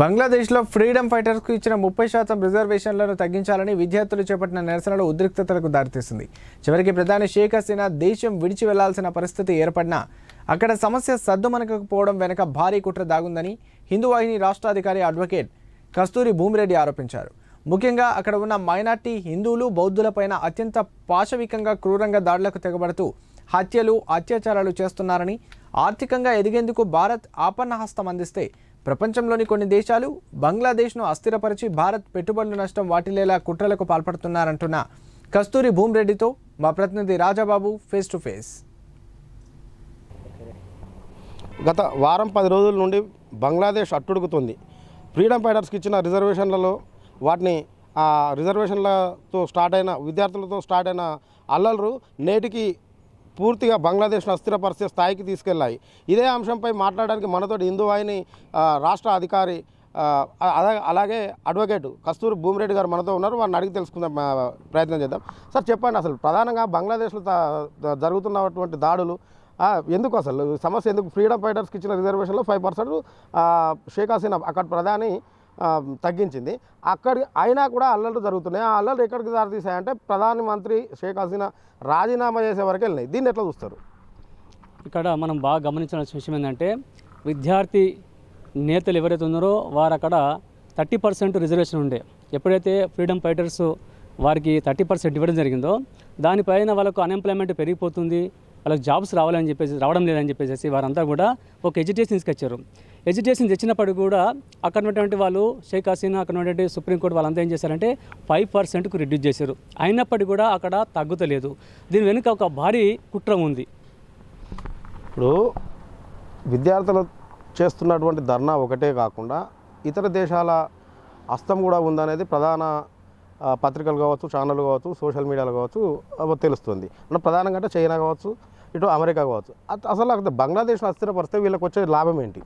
బంగ్లాదేశ్లో ఫ్రీడమ్ ఫైటర్స్కు ఇచ్చిన ముప్పై శాతం రిజర్వేషన్లను తగ్గించాలని విద్యార్థులు చేపట్టిన నిరసనలు ఉద్రిక్తతలకు దారితీసింది చివరికి ప్రధాని షేక్ హసీనా దేశం విడిచి వెళ్లాల్సిన పరిస్థితి ఏర్పడినా అక్కడ సమస్య సర్దుమనకపోవడం వెనుక భారీ కుట్ర దాగుందని హిందూవాహిని రాష్ట్రాధికారి అడ్వకేట్ కస్తూరి భూమిరెడ్డి ఆరోపించారు ముఖ్యంగా అక్కడ ఉన్న మైనార్టీ హిందువులు బౌద్ధులపైన అత్యంత పాశవికంగా క్రూరంగా దాడులకు తెగబడుతూ హత్యలు అత్యాచారాలు చేస్తున్నారని ఆర్థికంగా ఎదిగేందుకు భారత్ ఆపన్నహస్తం అందిస్తే ప్రపంచంలోని కొన్ని దేశాలు బంగ్లాదేశ్ను అస్థిరపరిచి భారత్ పెట్టుబడుల నష్టం వాటిల్లేలా కుట్రలకు పాల్పడుతున్నారంటున్న కస్తూరి రెడ్డితో మా ప్రతినిధి రాజాబాబు ఫేస్ టు ఫేస్ గత వారం పది రోజుల నుండి బంగ్లాదేశ్ అట్టుడుగుతుంది ఫ్రీడమ్ ఫైటర్స్కి ఇచ్చిన రిజర్వేషన్లలో వాటిని ఆ రిజర్వేషన్లతో స్టార్ట్ అయిన విద్యార్థులతో స్టార్ట్ అయిన అల్లలు నేటికి పూర్తిగా బంగ్లాదేశ్ను అస్థిరపరిచే స్థాయికి తీసుకెళ్లాయి ఇదే అంశంపై మాట్లాడడానికి మనతో హిందువాయిని రాష్ట్ర అధికారి అలాగే అడ్వకేటు కస్తూరి భూమిరెడ్డి గారు మనతో ఉన్నారు వారిని అడిగి తెలుసుకుందాం ప్రయత్నం చేద్దాం సార్ చెప్పండి అసలు ప్రధానంగా బంగ్లాదేశ్లో జరుగుతున్నటువంటి దాడులు ఎందుకు అసలు సమస్య ఎందుకు ఫ్రీడమ్ ఫైటర్స్కి ఇచ్చిన రిజర్వేషన్లో ఫైవ్ పర్సెంట్ షేక్ హసీనా అక్కడ ప్రధాని తగ్గించింది అక్కడ అయినా కూడా అల్లర్లు జరుగుతున్నాయి ఆ అల్లర్లు ఎక్కడికి దారితీసాయంటే ప్రధానమంత్రి షేక్ హసీనా రాజీనామా చేసే వరకు వెళ్ళినాయి దీన్ని ఎట్లా చూస్తారు ఇక్కడ మనం బాగా గమనించాల్సిన విషయం ఏంటంటే విద్యార్థి నేతలు ఎవరైతే ఉన్నారో వారు అక్కడ థర్టీ పర్సెంట్ రిజర్వేషన్ ఉండే ఎప్పుడైతే ఫ్రీడమ్ ఫైటర్స్ వారికి థర్టీ పర్సెంట్ ఇవ్వడం జరిగిందో దానిపైన వాళ్ళకు అన్ఎంప్లాయ్మెంట్ పెరిగిపోతుంది వాళ్ళకి జాబ్స్ రావాలని చెప్పేసి రావడం లేదని చెప్పేసి వారంతా కూడా ఒక ఎడ్యుకేషన్ తీసుకొచ్చారు ఎజిటేషన్ తెచ్చినప్పుడు కూడా అక్కడ ఉన్నటువంటి వాళ్ళు షేక్ హసీనా అక్కడ ఉన్నటువంటి సుప్రీంకోర్టు వాళ్ళంతా ఏం చేశారంటే ఫైవ్ పర్సెంట్కు రిడ్యూస్ చేశారు అయినప్పటికీ కూడా అక్కడ తగ్గుతలేదు దీని వెనుక ఒక భారీ కుట్ర ఉంది ఇప్పుడు విద్యార్థులు చేస్తున్నటువంటి ధర్నా ఒకటే కాకుండా ఇతర దేశాల అస్తం కూడా ఉందనేది ప్రధాన పత్రికలు కావచ్చు ఛానళ్ళు కావచ్చు సోషల్ మీడియాలు కావచ్చు తెలుస్తుంది మన ప్రధానంగా చైనా కావచ్చు ఇటు అమెరికా కావచ్చు అసలు అక్కడ బంగ్లాదేశ్లో అస్థిరపరిస్తే వీళ్ళకి వచ్చే లాభం ఏంటి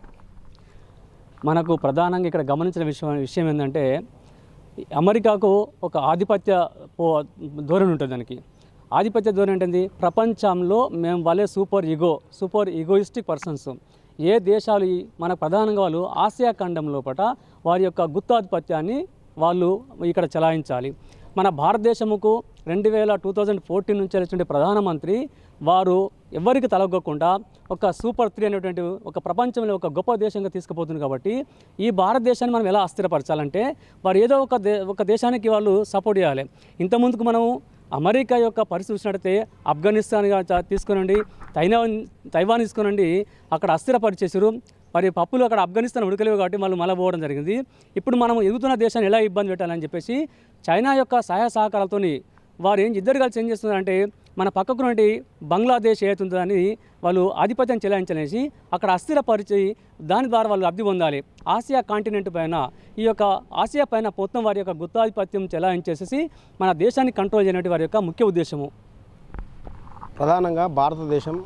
మనకు ప్రధానంగా ఇక్కడ గమనించిన విషయం విషయం ఏంటంటే అమెరికాకు ఒక ఆధిపత్య పో ధోరణి ఉంటుంది దానికి ఆధిపత్య ధోరణి ఏంటంది ప్రపంచంలో మేము వాళ్ళే super ego super egoistic persons ఏ దేశాలు మన ప్రధానంగా వాళ్ళు ఆసియా ఖండం లోపల వారి యొక్క గుత్తాధిపత్యాన్ని వాళ్ళు ఇక్కడ చలాయించాలి మన భారతదేశముకు రెండు వేల టూ థౌజండ్ ఫోర్టీన్ నుంచి వచ్చిన ప్రధానమంత్రి వారు ఎవరికి తలగొక్కకుండా ఒక సూపర్ త్రీ అనేటువంటి ఒక ప్రపంచంలో ఒక గొప్ప దేశంగా తీసుకుపోతుంది కాబట్టి ఈ భారతదేశాన్ని మనం ఎలా అస్థిరపరచాలంటే వారు ఏదో ఒక దే ఒక దేశానికి వాళ్ళు సపోర్ట్ చేయాలి ఇంతకుముందుకు మనము అమెరికా యొక్క పరిస్థితి చూసినట్టయితే ఆఫ్ఘనిస్తాన్ తీసుకునండి తైనా తైవాన్ తీసుకునండి అక్కడ అస్థిరపరిచేసారు మరి పప్పులు అక్కడ ఆఫ్ఘనిస్తాన్ ఉడకలేవు కాబట్టి వాళ్ళు మళ్ళీ పోవడం జరిగింది ఇప్పుడు మనం ఎదుగుతున్న దేశాన్ని ఎలా ఇబ్బంది పెట్టాలని చెప్పేసి చైనా యొక్క సహాయ సహకారాలతో వారు ఏం ఇద్దరు కలిసి ఏం చేస్తున్నారంటే మన పక్కకు నుండి బంగ్లాదేశ్ ఏతుందని అని వాళ్ళు ఆధిపత్యం చెలాయించలేసి అక్కడ అస్థిరపరిచి దాని ద్వారా వాళ్ళు అబ్ది పొందాలి ఆసియా కాంటినెంట్ పైన ఈ యొక్క ఆసియా పైన పొత్తం వారి యొక్క గుత్తాధిపత్యం చెలాయించేసేసి మన దేశాన్ని కంట్రోల్ చేయనటువంటి వారి యొక్క ముఖ్య ఉద్దేశము ప్రధానంగా భారతదేశం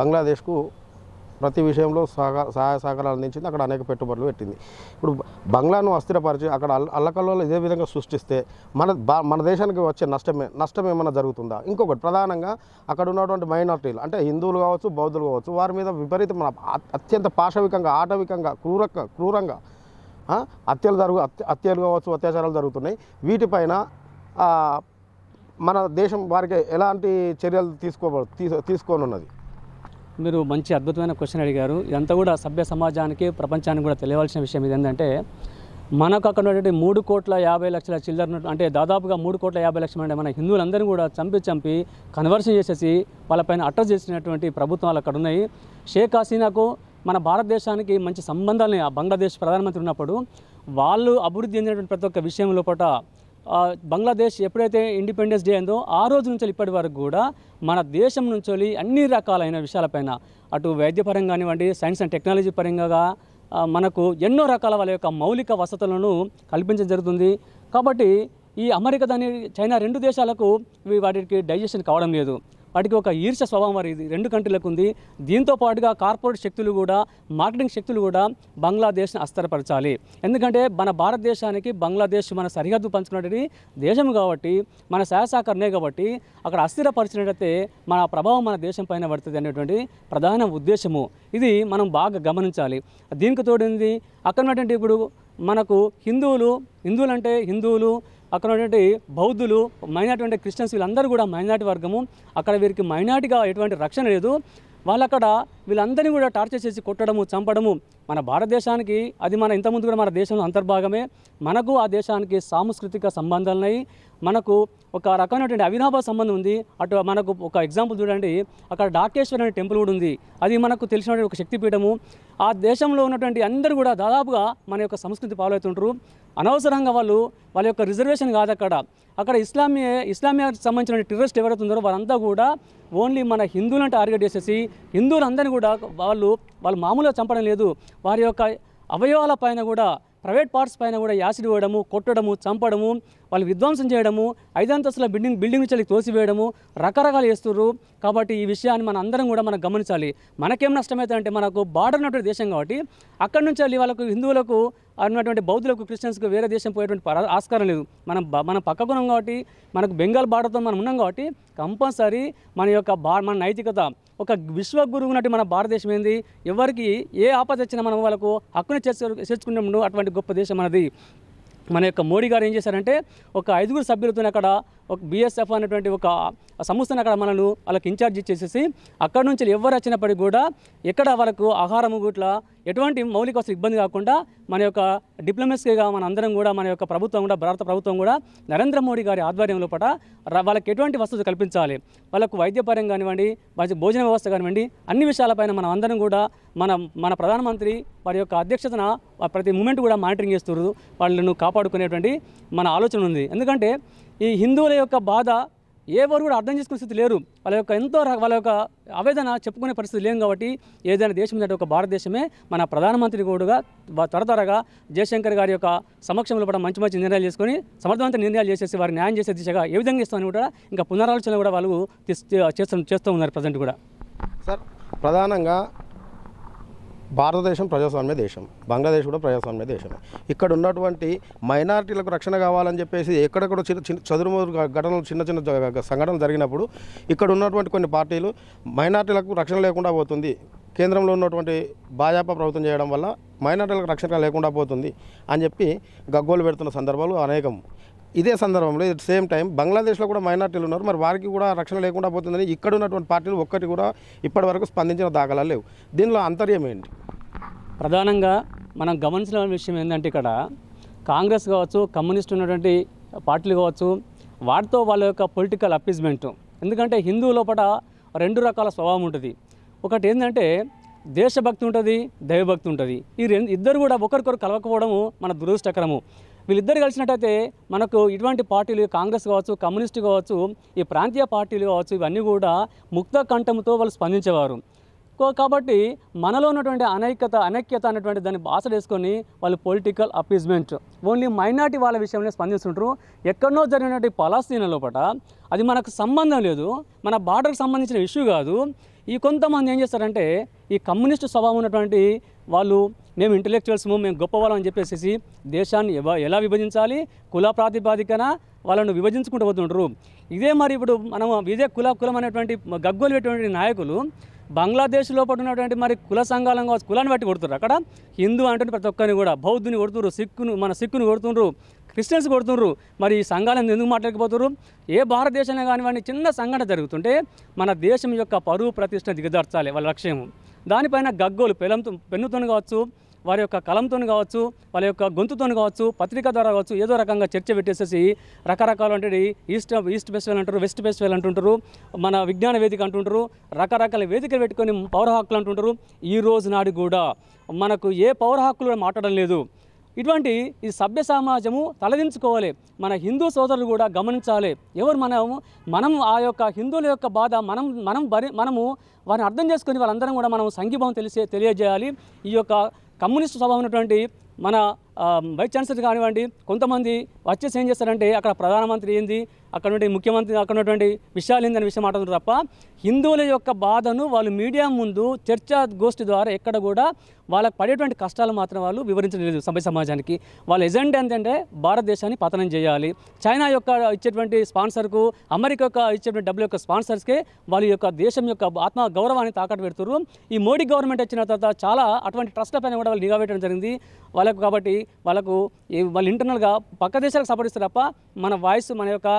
బంగ్లాదేశ్కు ప్రతి విషయంలో సహాయ సహకారాలు అందించింది అక్కడ అనేక పెట్టుబడులు పెట్టింది ఇప్పుడు బంగ్లాను అస్థిరపరిచి అక్కడ అల్లకల్లో ఇదే విధంగా సృష్టిస్తే మన మన దేశానికి వచ్చే నష్టమే నష్టం ఏమైనా జరుగుతుందా ఇంకొకటి ప్రధానంగా అక్కడ ఉన్నటువంటి మైనార్టీలు అంటే హిందువులు కావచ్చు బౌద్ధులు కావచ్చు వారి మీద మన అత్యంత పాశవికంగా ఆటవికంగా క్రూర క్రూరంగా హత్యలు జరుగు హత్యలు కావచ్చు అత్యాచారాలు జరుగుతున్నాయి వీటిపైన మన దేశం వారికి ఎలాంటి చర్యలు తీసుకోబడు తీసుకోనున్నది మీరు మంచి అద్భుతమైన క్వశ్చన్ అడిగారు ఇదంతా కూడా సభ్య సమాజానికి ప్రపంచానికి కూడా తెలియవలసిన విషయం ఏంటంటే మనకు అక్కడ ఉన్నటువంటి మూడు కోట్ల యాభై లక్షల చిల్లర అంటే దాదాపుగా మూడు కోట్ల యాభై లక్షల మన హిందువులందరినీ కూడా చంపి చంపి కన్వర్షన్ చేసేసి వాళ్ళపైన అట్రస్ చేసినటువంటి ప్రభుత్వాలు అక్కడ ఉన్నాయి షేక్ హసీనాకు మన భారతదేశానికి మంచి సంబంధాలని బంగ్లాదేశ్ ప్రధానమంత్రి ఉన్నప్పుడు వాళ్ళు అభివృద్ధి చెందినటువంటి ప్రతి ఒక్క విషయం లోపల బంగ్లాదేశ్ ఎప్పుడైతే ఇండిపెండెన్స్ డే అయిందో ఆ రోజు నుంచి ఇప్పటి వరకు కూడా మన దేశం నుంచి అన్ని రకాలైన విషయాలపైన అటు వైద్యపరంగా కానివ్వండి సైన్స్ అండ్ టెక్నాలజీ పరంగా మనకు ఎన్నో రకాల వాళ్ళ యొక్క మౌలిక వసతులను కల్పించడం జరుగుతుంది కాబట్టి ఈ అమెరికా దాని చైనా రెండు దేశాలకు వాటికి డైజెషన్ కావడం లేదు వాటికి ఒక ఈర్ష స్వభావం మరి ఇది రెండు కంట్రీలకు ఉంది దీంతో పాటుగా కార్పొరేట్ శక్తులు కూడా మార్కెటింగ్ శక్తులు కూడా బంగ్లాదేశ్ని అస్థిరపరచాలి ఎందుకంటే మన భారతదేశానికి బంగ్లాదేశ్ మన సరిహద్దు పంచుకున్నటువంటి దేశం కాబట్టి మన శాసనకరణే కాబట్టి అక్కడ అస్థిరపరిచినట్టయితే మన ప్రభావం మన దేశం పైన పడుతుంది అనేటువంటి ప్రధాన ఉద్దేశము ఇది మనం బాగా గమనించాలి దీనికి తోడింది అక్కడ ఉన్నటువంటి ఇప్పుడు మనకు హిందువులు హిందువులు అంటే హిందువులు అక్కడ ఉన్నటువంటి బౌద్ధులు మైనార్టీ క్రిస్టియన్స్ వీళ్ళందరూ కూడా మైనార్టీ వర్గము అక్కడ వీరికి మైనార్టీగా ఎటువంటి రక్షణ లేదు వాళ్ళు అక్కడ వీళ్ళందరినీ కూడా టార్చర్ చేసి కొట్టడము చంపడము మన భారతదేశానికి అది మన ఇంతకుముందు కూడా మన దేశంలో అంతర్భాగమే మనకు ఆ దేశానికి సాంస్కృతిక సంబంధాలున్నాయి మనకు ఒక రకమైనటువంటి అవినాభ సంబంధం ఉంది అటు మనకు ఒక ఎగ్జాంపుల్ చూడండి అక్కడ డాకేశ్వర్ అనే టెంపుల్ కూడా ఉంది అది మనకు తెలిసినటువంటి ఒక శక్తిపీఠము ఆ దేశంలో ఉన్నటువంటి అందరూ కూడా దాదాపుగా మన యొక్క సంస్కృతి ఫాలో అవుతుంటారు అనవసరంగా వాళ్ళు వాళ్ళ యొక్క రిజర్వేషన్ కాదు అక్కడ అక్కడ ఇస్లామీ ఇస్లామియాకి సంబంధించిన టెర్రరిస్ట్ ఎవరైతే ఉందో వారంతా కూడా ఓన్లీ మన హిందువులను టార్గెట్ చేసేసి హిందువులందరినీ కూడా వాళ్ళు వాళ్ళు మామూలుగా చంపడం లేదు వారి యొక్క అవయవాల పైన కూడా ప్రైవేట్ పార్ట్స్ పైన కూడా యాసిడ్ వేయడము కొట్టడము చంపడము వాళ్ళు విధ్వంసం చేయడము ఐదంతస్తుల బిల్డింగ్ బిల్డింగ్ నుంచి తోసివేయడము రకరకాలు చేస్తున్నారు కాబట్టి ఈ విషయాన్ని మన అందరం కూడా మనం గమనించాలి మనకేం నష్టమవుతుందంటే మనకు బార్డర్ ఉన్నటువంటి దేశం కాబట్టి అక్కడి నుంచి వెళ్ళి వాళ్ళకు హిందువులకు అన్నటువంటి బౌద్ధులకు క్రిస్టియన్స్కు వేరే దేశం పోయేటువంటి ఆస్కారం లేదు మనం మన పక్కకు ఉన్నాం కాబట్టి మనకు బెంగాల్ బార్డర్తో మనం ఉన్నాం కాబట్టి కంపల్సరీ మన యొక్క బా మన నైతికత ఒక విశ్వగురువు ఉన్నట్టు మన భారతదేశం ఏంది ఎవరికి ఏ ఆపద వచ్చినా మనం వాళ్ళకు హక్కుని చేర్చుకున్నాము అటువంటి గొప్ప దేశం మనది మన యొక్క మోడీ గారు ఏం చేశారంటే ఒక ఐదుగురు సభ్యులతో అక్కడ ఒక బీఎస్ఎఫ్ అనేటువంటి ఒక సంస్థను అక్కడ మనను వాళ్ళకి ఇన్ఛార్జ్ ఇచ్చేసేసి అక్కడ నుంచి ఎవరు వచ్చినప్పటికీ కూడా ఎక్కడ వాళ్ళకు ఆహారము గుట్ల ఎటువంటి మౌలిక వసతి ఇబ్బంది కాకుండా మన యొక్క డిప్లొమసీగా మన అందరం కూడా మన యొక్క ప్రభుత్వం కూడా భారత ప్రభుత్వం కూడా నరేంద్ర మోడీ గారి ఆధ్వర్యంలో పట వాళ్ళకి ఎటువంటి వసతులు కల్పించాలి వాళ్ళకు వైద్యపరం కానివ్వండి మంచి భోజన వ్యవస్థ కానివ్వండి అన్ని విషయాలపైన మనం అందరం కూడా మన మన ప్రధానమంత్రి వారి యొక్క అధ్యక్షతన ప్రతి మూమెంట్ కూడా మానిటరింగ్ చేస్తున్నారు వాళ్ళను కాపాడుకునేటువంటి మన ఆలోచన ఉంది ఎందుకంటే ఈ హిందువుల యొక్క బాధ ఎవరు కూడా అర్థం చేసుకునే స్థితి లేరు వాళ్ళ యొక్క ఎంతో వాళ్ళ యొక్క ఆవేదన చెప్పుకునే పరిస్థితి లేం కాబట్టి ఏదైనా దేశం అంటే ఒక భారతదేశమే మన ప్రధానమంత్రి కూడా త్వర త్వరగా జయశంకర్ గారి యొక్క సమక్షంలో కూడా మంచి మంచి నిర్ణయాలు చేసుకొని సమర్థవంత నిర్ణయాలు చేసేసి వారిని న్యాయం చేసే దిశగా ఏ విధంగా ఇస్తామని కూడా ఇంకా పునరాలోచన కూడా వాళ్ళు చేస్తూ చేస్తూ ఉన్నారు ప్రజెంట్ కూడా సార్ ప్రధానంగా భారతదేశం ప్రజాస్వామ్య దేశం బంగ్లాదేశ్ కూడా ప్రజాస్వామ్య దేశం ఇక్కడ ఉన్నటువంటి మైనార్టీలకు రక్షణ కావాలని చెప్పేసి ఎక్కడెక్కడ చిన్న చిన్న చదురుమదురు ఘటనలు చిన్న చిన్న సంఘటనలు జరిగినప్పుడు ఇక్కడ ఉన్నటువంటి కొన్ని పార్టీలు మైనార్టీలకు రక్షణ లేకుండా పోతుంది కేంద్రంలో ఉన్నటువంటి భాజపా ప్రభుత్వం చేయడం వల్ల మైనార్టీలకు రక్షణ లేకుండా పోతుంది అని చెప్పి గగ్గోలు పెడుతున్న సందర్భాలు అనేకం ఇదే సందర్భంలో ఎట్ సేమ్ టైం బంగ్లాదేశ్లో కూడా మైనార్టీలు ఉన్నారు మరి వారికి కూడా రక్షణ లేకుండా పోతుందని ఇక్కడ ఉన్నటువంటి పార్టీలు ఒక్కటి కూడా ఇప్పటి వరకు స్పందించిన దాఖలా లేవు దీనిలో అంతర్యం ఏంటి ప్రధానంగా మనం గమనించిన విషయం ఏంటంటే ఇక్కడ కాంగ్రెస్ కావచ్చు కమ్యూనిస్ట్ ఉన్నటువంటి పార్టీలు కావచ్చు వాటితో వాళ్ళ యొక్క పొలిటికల్ అప్పీజ్మెంట్ ఎందుకంటే హిందువు లోపల రెండు రకాల స్వభావం ఉంటుంది ఒకటి ఏంటంటే దేశభక్తి ఉంటుంది దైవభక్తి ఉంటుంది ఈ రెండు ఇద్దరు కూడా ఒకరికొకరు కలవకపోవడము మన దురదృష్టకరము వీళ్ళిద్దరు కలిసినట్టయితే మనకు ఇటువంటి పార్టీలు కాంగ్రెస్ కావచ్చు కమ్యూనిస్ట్ కావచ్చు ఈ ప్రాంతీయ పార్టీలు కావచ్చు ఇవన్నీ కూడా ముక్త కంఠంతో వాళ్ళు స్పందించేవారు కాబట్టి మనలో ఉన్నటువంటి అనైక్యత అనైక్యత అనేటువంటి దాన్ని బాసడేసుకొని వాళ్ళు పొలిటికల్ అపీజ్మెంట్ ఓన్లీ మైనార్టీ వాళ్ళ విషయంలో స్పందిస్తుంటారు ఎక్కడో జరిగినటువంటి పలాస్తీన లోపల అది మనకు సంబంధం లేదు మన బార్డర్కి సంబంధించిన ఇష్యూ కాదు ఈ కొంతమంది ఏం చేస్తారంటే ఈ కమ్యూనిస్ట్ స్వభావం ఉన్నటువంటి వాళ్ళు మేము ఇంటలెక్చువల్స్ము మేము గొప్పవాళ్ళం అని చెప్పేసి దేశాన్ని ఎలా విభజించాలి కుల ప్రాతిపాదికన వాళ్ళను విభజించుకుంటూ పోతుంటారు ఇదే మరి ఇప్పుడు మనం ఇదే కుల కులం అనేటువంటి గగ్గోలేటువంటి నాయకులు బంగ్లాదేశ్ లోపల ఉన్నటువంటి మరి కుల సంఘాలను కులాన్ని బట్టి కొడుతున్నారు అక్కడ హిందూ అంటే ప్రతి ఒక్కరిని కూడా బౌద్ధుని కొడుతున్నారు సిక్కును మన సిక్కును కొడుతున్నారు క్రిస్టియన్స్ కొడుతున్నారు మరి ఈ సంఘాలను ఎందుకు మాట్లాడకపోతున్నారు ఏ భారతదేశంలో కానివ్వండి చిన్న సంఘటన జరుగుతుంటే మన దేశం యొక్క పరువు ప్రతిష్ట దిగదార్చాలి వాళ్ళ లక్ష్యం దానిపైన గగ్గోలు పెలంతో పెన్నుతో కావచ్చు వారి యొక్క కలంతో కావచ్చు వాళ్ళ యొక్క గొంతుతో కావచ్చు పత్రిక ద్వారా కావచ్చు ఏదో రకంగా చర్చ పెట్టేసేసి రకరకాలు అంటే ఈస్ట్ ఈస్ట్ ఫెస్టివల్ అంటారు వెస్ట్ ఫెస్టివల్ అంటుంటారు మన విజ్ఞాన వేదిక అంటుంటారు రకరకాల వేదికలు పెట్టుకొని పౌర హక్కులు అంటుంటారు ఈ రోజు నాడు కూడా మనకు ఏ పౌర హక్కులు మాట్లాడడం లేదు ఇటువంటి ఈ సభ్య సమాజము తలదించుకోవాలి మన హిందూ సోదరులు కూడా గమనించాలి ఎవరు మనము మనం ఆ యొక్క హిందువుల యొక్క బాధ మనం మనం భరి మనము వారిని అర్థం చేసుకుని వాళ్ళందరం కూడా మనం సంఘీభావం తెలిసే తెలియజేయాలి ఈ యొక్క కమ్యూనిస్ట్ స్వభావం ఉన్నటువంటి మన వైస్ ఛాన్సలర్ కానివ్వండి కొంతమంది వచ్చేసి ఏం చేస్తారంటే అక్కడ ప్రధానమంత్రి ఏంది అక్కడ నుండి ముఖ్యమంత్రి అక్కడ ఉన్నటువంటి విషయాలు ఏంది అనే విషయం మాట్లాడుతున్నారు తప్ప హిందువుల యొక్క బాధను వాళ్ళు మీడియా ముందు చర్చా గోష్ఠి ద్వారా ఎక్కడ కూడా వాళ్ళకు పడేటువంటి కష్టాలు మాత్రం వాళ్ళు వివరించలేదు సభ్య సమాజానికి వాళ్ళ ఎజెండా ఏంటంటే భారతదేశాన్ని పతనం చేయాలి చైనా యొక్క ఇచ్చేటువంటి స్పాన్సర్కు అమెరికా యొక్క ఇచ్చేటువంటి డబ్బుల యొక్క స్పాన్సర్స్కే వాళ్ళ యొక్క దేశం యొక్క ఆత్మ గౌరవాన్ని తాకట్టు పెడుతున్నారు ఈ మోడీ గవర్నమెంట్ వచ్చిన తర్వాత చాలా అటువంటి ట్రస్ట్ల పైన కూడా వాళ్ళు నిఘా పెట్టడం జరిగింది వాళ్ళకు కాబట్టి వాళ్ళకు వాళ్ళు ఇంటర్నల్గా పక్క దేశాలకు సపోర్ట్ ఇస్తారు తప్ప మన వాయిస్ మన యొక్క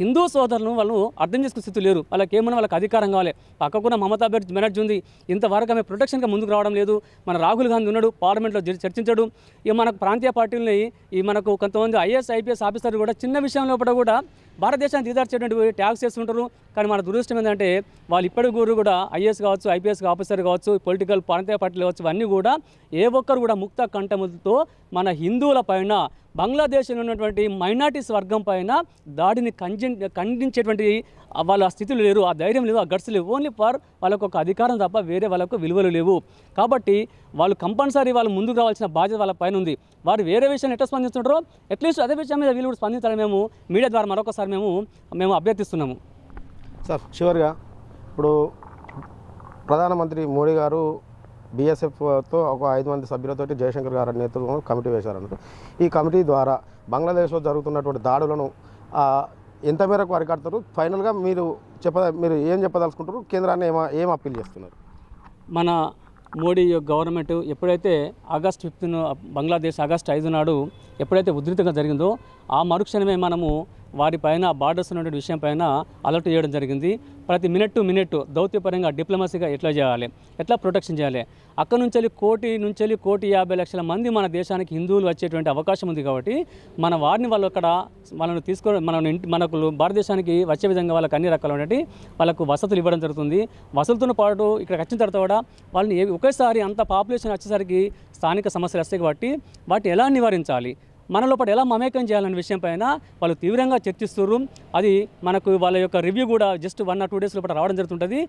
హిందూ సోదరులను వాళ్ళు అర్థం చేసుకునే స్థితి లేరు వాళ్ళకి ఏమన్నా వాళ్ళకి అధికారం కావాలి పక్కకున్న మమతా బెనర్జీ ఉంది ఇంతవరకు ఆమె ప్రొటెక్షన్గా ముందుకు రావడం లేదు మన రాహుల్ గాంధీ ఉన్నాడు పార్లమెంట్లో చర్చించడు ఈ మనకు ప్రాంతీయ పార్టీలని ఈ మనకు కొంతమంది ఐఏఎస్ ఐపీఎస్ ఆఫీసర్లు కూడా చిన్న విషయంలో కూడా భారతదేశాన్ని దిగదార్చేటువంటి ట్యాక్స్ చేస్తుంటారు కానీ మన దురదృష్టం ఏంటంటే వాళ్ళు ఇప్పటి గురు కూడా ఐఏఎస్ కావచ్చు ఐపీఎస్ ఆఫీసర్ కావచ్చు పొలిటికల్ ప్రాంతీయ పార్టీలు కావచ్చు ఇవన్నీ కూడా ఏ ఒక్కరు కూడా ముక్త కంఠములతో మన హిందువుల పైన బంగ్లాదేశ్లో ఉన్నటువంటి మైనార్టీస్ వర్గం పైన దాడిని కంజి ఖండించేటువంటి వాళ్ళ స్థితులు లేరు ఆ ధైర్యం లేవు ఆ గట్స్ లేవు ఓన్లీ ఫర్ వాళ్ళకు ఒక అధికారం తప్ప వేరే వాళ్ళకు విలువలు లేవు కాబట్టి వాళ్ళు కంపల్సరీ వాళ్ళు ముందుకు రావాల్సిన బాధ్యత వాళ్ళ పైన ఉంది వారు వేరే విషయాన్ని ఎట్లా స్పందిస్తుంటారో అట్లీస్ట్ అదే విషయం మీద వీళ్ళు కూడా స్పందించాలి మేము మీడియా ద్వారా మరొకసారి మేము మేము అభ్యర్థిస్తున్నాము సార్ చివరిగా ఇప్పుడు ప్రధానమంత్రి మోడీ గారు బీఎస్ఎఫ్తో ఒక ఐదు మంది సభ్యులతో జయశంకర్ గారి నేతృత్వంలో కమిటీ వేశారన్నారు ఈ కమిటీ ద్వారా బంగ్లాదేశ్లో జరుగుతున్నటువంటి దాడులను ఎంత మేరకు అరికడతారు ఫైనల్గా మీరు చెప్ప మీరు ఏం చెప్పదలుచుకుంటారు కేంద్రాన్ని ఏమ ఏం అప్పీల్ చేస్తున్నారు మన మోడీ గవర్నమెంట్ ఎప్పుడైతే ఆగస్ట్ ఫిఫ్త్ను బంగ్లాదేశ్ ఆగస్ట్ ఐదు నాడు ఎప్పుడైతే ఉధృతంగా జరిగిందో ఆ మరుక్షణమే మనము పైన బార్డర్స్ ఉన్నటువంటి పైన అలర్ట్ చేయడం జరిగింది ప్రతి మినిట్ టు మినిట్ దౌత్యపరంగా డిప్లొమసీగా ఎట్లా చేయాలి ఎట్లా ప్రొటెక్షన్ చేయాలి అక్కడ నుంచి కోటి నుంచి కోటి యాభై లక్షల మంది మన దేశానికి హిందువులు వచ్చేటువంటి అవకాశం ఉంది కాబట్టి మన వారిని వాళ్ళు అక్కడ వాళ్ళని తీసుకో మన ఇంటి మనకు భారతదేశానికి వచ్చే విధంగా వాళ్ళకి అన్ని రకాలైనటువంటి వాళ్ళకు వసతులు ఇవ్వడం జరుగుతుంది వసతులతో పాటు ఇక్కడికి వచ్చిన తర్వాత కూడా వాళ్ళని ఒకేసారి అంత పాపులేషన్ వచ్చేసరికి స్థానిక సమస్యలు వస్తాయి కాబట్టి వాటిని ఎలా నివారించాలి మన లోపల ఎలా మమేకం చేయాలనే విషయంపైన వాళ్ళు తీవ్రంగా చర్చిస్తున్నారు అది మనకు వాళ్ళ యొక్క రివ్యూ కూడా just one or two days లోపల రావడం జరుగుతుంటుంది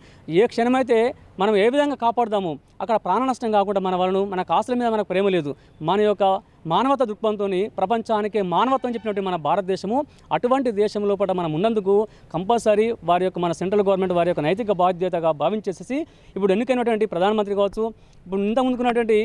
ఏ క్షణమైతే మనం ఏ విధంగా కాపాడుదాము అక్కడ ప్రాణ నష్టం కాకుండా మన వాళ్ళను మనకు ఆశల మీద మనకు ప్రేమ లేదు మన యొక్క మానవత దృక్పథంతో ప్రపంచానికి మానవత్వం చెప్పినటువంటి మన భారతదేశము అటువంటి దేశం లోపల మనం ఉన్నందుకు కంపల్సరీ వారి యొక్క మన సెంట్రల్ గవర్నమెంట్ వారి యొక్క నైతిక బాధ్యతగా భావించేసేసి ఇప్పుడు ఎన్నికైనటువంటి ప్రధానమంత్రి కావచ్చు ఇప్పుడు ఇంత ముందుకున్నటువంటి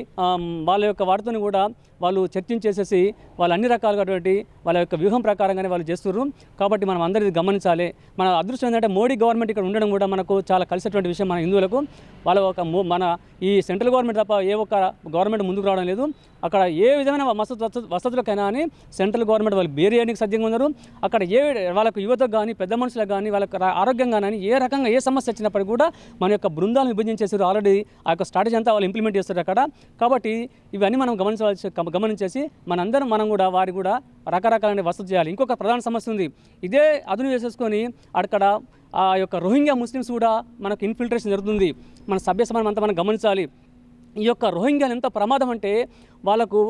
వాళ్ళ యొక్క వాటితో కూడా వాళ్ళు చర్చించేసేసి వాళ్ళు అన్ని రకాలుగాటువంటి వాళ్ళ యొక్క వ్యూహం ప్రకారంగానే వాళ్ళు చేస్తున్నారు కాబట్టి మనం అందరిది గమనించాలి మన అదృష్టం ఏంటంటే మోడీ గవర్నమెంట్ ఇక్కడ ఉండడం కూడా మనకు చాలా కలిసేటువంటి విషయం మన హిందువులకు వాళ్ళ ఒక మన ఈ సెంట్రల్ గవర్నమెంట్ తప్ప ఏ ఒక్క గవర్నమెంట్ ముందుకు రావడం లేదు అక్కడ ఏ విధమైన వసతి వసతులకైనా అని సెంట్రల్ గవర్నమెంట్ వాళ్ళు బేరియడానికి సజ్జంగా ఉన్నారు అక్కడ ఏ వాళ్ళకు యువతకు కానీ పెద్ద మనుషులకు కానీ వాళ్ళకి ఆరోగ్యం కానీ ఏ రకంగా ఏ సమస్య వచ్చినప్పటికీ కూడా మన యొక్క బృందాలను విభజించేసారు ఆల్రెడీ ఆ యొక్క స్ట్రాటజీ అంతా వాళ్ళు ఇంప్లిమెంట్ చేస్తారు అక్కడ కాబట్టి ఇవన్నీ మనం గమనించవలసి గమనించేసి మనందరం మనం కూడా వారి కూడా రకరకాలైన వసతి చేయాలి ఇంకొక ప్రధాన సమస్య ఉంది ఇదే అదును చేసేసుకొని అక్కడ ఆ యొక్క రోహింగ్యా ముస్లిమ్స్ కూడా మనకు ఇన్ఫిల్ట్రేషన్ జరుగుతుంది మన సభ్య సమానం అంతా మనం గమనించాలి ఈ యొక్క రోహింగ్యాలు ఎంత ప్రమాదం అంటే వాళ్ళకు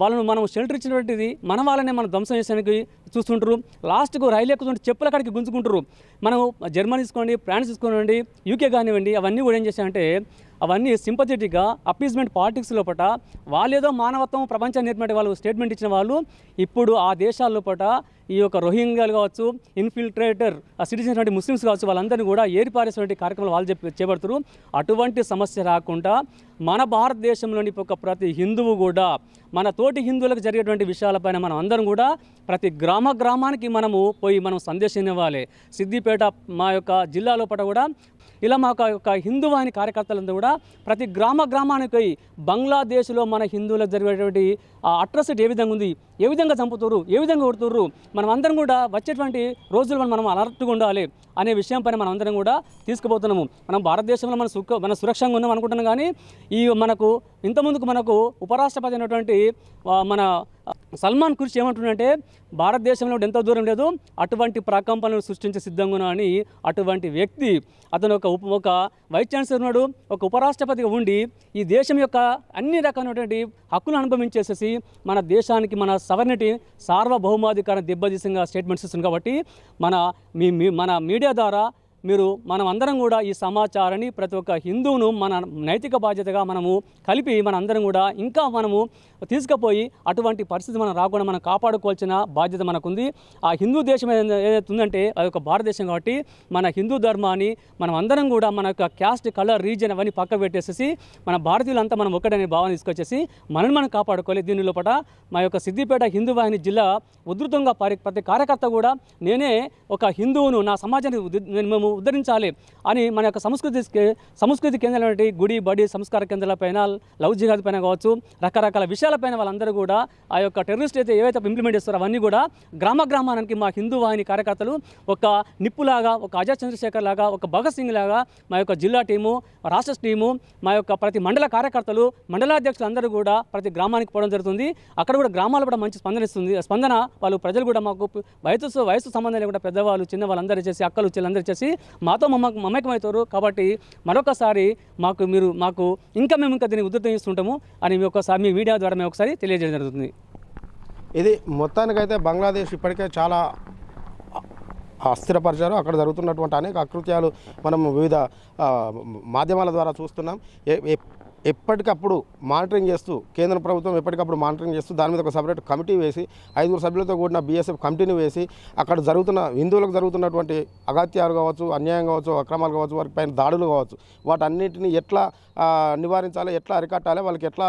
వాళ్ళను మనం షెల్టర్ ఇచ్చినటువంటిది మన వాళ్ళనే మనం ధ్వంసం చేసేందుకు చూస్తుంటారు లాస్ట్కు రైలు ఎక్కుతుంటే చెప్పుల కాడికి గుంజుకుంటారు మనం జర్మనీ తీసుకోండి ఫ్రాన్స్ తీసుకోనివ్వండి యూకే కానివ్వండి అవన్నీ కూడా ఏం చేశాయంటే అవన్నీ సింపథెటిక్గా అపీజ్మెంట్ పాలిటిక్స్ లోపల వాళ్ళేదో మానవత్వం ప్రపంచాన్ని నేర్పే వాళ్ళు స్టేట్మెంట్ ఇచ్చిన వాళ్ళు ఇప్పుడు ఆ దేశాల లోపల ఈ యొక్క రోహింగ్యాలు కావచ్చు ఇన్ఫిల్ట్రేటర్ సిటిజన్స్ వంటి ముస్లిమ్స్ కావచ్చు వాళ్ళందరినీ కూడా ఏర్పారేసినటువంటి కార్యక్రమాలు వాళ్ళు చెప్పి చేపడుతున్నారు అటువంటి సమస్య రాకుండా మన భారతదేశంలోని ఒక ప్రతి హిందువు కూడా మన తోటి హిందువులకు జరిగేటువంటి విషయాలపైన మనం అందరం కూడా ప్రతి గ్రామ గ్రామానికి మనము పోయి మనం సందేశం ఇవ్వాలి సిద్దిపేట మా యొక్క జిల్లాలో పట కూడా ఇలా మా యొక్క హిందువాహిని కార్యకర్తలంతా కూడా ప్రతి గ్రామ గ్రామానికి బంగ్లాదేశ్లో మన హిందువులకు జరిగేటువంటి ఆ అట్రసిటీ ఏ విధంగా ఉంది ఏ విధంగా చంపుతురు ఏ విధంగా కొడుతుర్రు మనం అందరం కూడా వచ్చేటువంటి రోజులు మనం మనం అలర్ట్గా ఉండాలి అనే విషయం పైన మనం అందరం కూడా తీసుకుపోతున్నాము మనం భారతదేశంలో మన సుఖ మన సురక్షంగా ఉన్నాం అనుకుంటున్నాం కానీ ఈ మనకు ఇంతకుముందుకు మనకు ఉపరాష్ట్రపతి అయినటువంటి మన సల్మాన్ కురిషి ఏమంటుందంటే భారతదేశంలో ఎంత దూరం లేదు అటువంటి ప్రకంపనలు సృష్టించే సిద్ధంగా అని అటువంటి వ్యక్తి అతను ఒక ఉప ఒక వైస్ ఛాన్సలర్ ఉన్నాడు ఒక ఉపరాష్ట్రపతిగా ఉండి ఈ దేశం యొక్క అన్ని రకాలైనటువంటి హక్కులను అనుభవించేసేసి మన దేశానికి మన సవర్నిటీ సార్వభౌమాధికారం దెబ్బతీసంగా స్టేట్మెంట్స్ ఇస్తుంది కాబట్టి మన మీ మన మీడియా ద్వారా మీరు మనం అందరం కూడా ఈ సమాచారాన్ని ప్రతి ఒక్క హిందువును మన నైతిక బాధ్యతగా మనము కలిపి మనందరం కూడా ఇంకా మనము తీసుకుపోయి అటువంటి పరిస్థితి మనం రాకుండా మనం కాపాడుకోవాల్సిన బాధ్యత మనకుంది ఆ హిందూ దేశం ఏదైతే ఉందంటే అది ఒక భారతదేశం కాబట్టి మన హిందూ ధర్మాన్ని మనం అందరం కూడా మన యొక్క క్యాస్ట్ కలర్ రీజన్ అవన్నీ పక్క పెట్టేసేసి మన భారతీయులంతా మనం ఒకటనే భావన తీసుకొచ్చేసి మనల్ని మనం కాపాడుకోవాలి దీని లోపల మా యొక్క సిద్దిపేట హిందూ వాహిని జిల్లా ఉధృతంగా ప్రతి కార్యకర్త కూడా నేనే ఒక హిందువును నా సమాజానికి మేము మనము ఉద్ధరించాలి అని మన యొక్క సంస్కృతి సంస్కృతి కేంద్రాలైనటువంటి గుడి బడి సంస్కార కేంద్రాలపైన లవ్ జిహాద్ పైన కావచ్చు రకరకాల విషయాలపైన వాళ్ళందరూ కూడా ఆ యొక్క టెర్రరిస్ట్ అయితే ఏవైతే ఇంప్లిమెంట్ చేస్తారో అవన్నీ కూడా గ్రామ గ్రామానికి మా హిందూ వాహిని కార్యకర్తలు ఒక నిప్పులాగా ఒక అజయ్ చంద్రశేఖర్ లాగా ఒక భగత్ సింగ్ లాగా మా యొక్క జిల్లా టీము రాష్ట్ర టీము మా యొక్క ప్రతి మండల కార్యకర్తలు మండలాధ్యక్షులు అందరూ కూడా ప్రతి గ్రామానికి పోవడం జరుగుతుంది అక్కడ కూడా గ్రామాలు కూడా మంచి స్పందన ఇస్తుంది స్పందన వాళ్ళు ప్రజలు కూడా మాకు వయసు వయసు సంబంధం లేకుండా పెద్దవాళ్ళు చిన్న అందరూ చేసి అక్కలు చెల్లందరూ చేసి మాతో మమేకమవుతారు కాబట్టి మరొకసారి మాకు మీరు మాకు ఇంకా మేము ఇంకా దీన్ని ఉద్ధృతం ఇస్తుంటాము అని మీ ఒకసారి మీ మీడియా ద్వారా మేము ఒకసారి తెలియజేయడం జరుగుతుంది ఇది మొత్తానికైతే బంగ్లాదేశ్ ఇప్పటికే చాలా అస్థిరపరిచారు అక్కడ జరుగుతున్నటువంటి అనేక అకృత్యాలు మనం వివిధ మాధ్యమాల ద్వారా చూస్తున్నాం ఎప్పటికప్పుడు మానిటరింగ్ చేస్తూ కేంద్ర ప్రభుత్వం ఎప్పటికప్పుడు మానిటరింగ్ చేస్తూ దాని మీద ఒక సపరేట్ కమిటీ వేసి ఐదుగురు సభ్యులతో కూడిన బీఎస్ఎఫ్ కమిటీని వేసి అక్కడ జరుగుతున్న హిందువులకు జరుగుతున్నటువంటి అగత్యాలు కావచ్చు అన్యాయం కావచ్చు అక్రమాలు కావచ్చు వారి పైన దాడులు కావచ్చు వాటన్నిటిని ఎట్లా నివారించాలి ఎట్లా అరికట్టాలి వాళ్ళకి ఎట్లా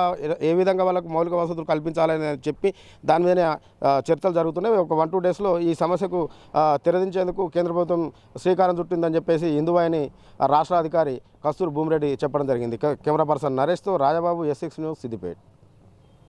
ఏ విధంగా వాళ్ళకు మౌలిక వసతులు కల్పించాలని చెప్పి దాని మీద చర్చలు జరుగుతున్నాయి ఒక వన్ టూ డేస్లో ఈ సమస్యకు తెరదించేందుకు కేంద్ర ప్రభుత్వం శ్రీకారం చుట్టిందని చెప్పేసి హిందువాయిని రాష్ట్రాధికారి కస్తూర్ భూమిరెడ్డి చెప్పడం జరిగింది కెమెరా పర్సన్ నరేష్తో రాజబాబు ఎస్ఎక్స్ న్యూస్ సిద్దిపేట్